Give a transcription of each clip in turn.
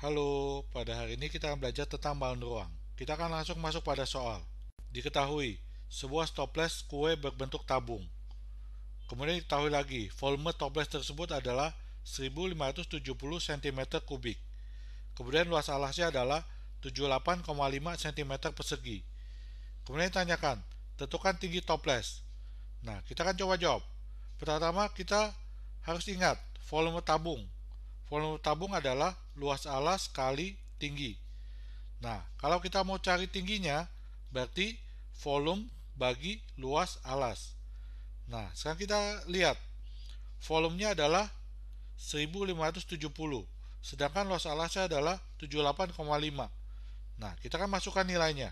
Halo, pada hari ini kita akan belajar tentang balon ruang. Kita akan langsung masuk pada soal. Diketahui, sebuah toples kue berbentuk tabung. Kemudian diketahui lagi, volume toples tersebut adalah 1570 cm kubik. Kemudian luas alasnya adalah 78,5 cm persegi. Kemudian ditanyakan, tentukan tinggi toples. Nah, kita akan coba jawab. Pertama, kita harus ingat volume tabung Volume tabung adalah luas alas kali tinggi. Nah, kalau kita mau cari tingginya, berarti volume bagi luas alas. Nah, sekarang kita lihat. Volumenya adalah 1570, sedangkan luas alasnya adalah 78,5. Nah, kita akan masukkan nilainya.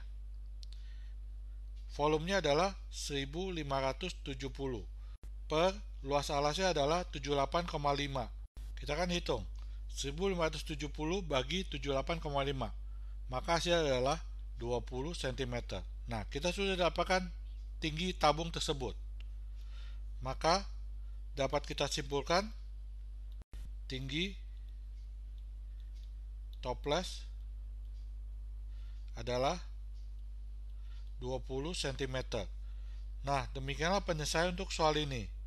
Volumenya adalah 1570 per luas alasnya adalah 78,5. Kita akan hitung 1570 bagi 78,5 maka hasil adalah 20 cm. Nah, kita sudah dapatkan tinggi tabung tersebut. Maka dapat kita simpulkan tinggi toples adalah 20 cm. Nah, demikianlah penyelesaian untuk soal ini.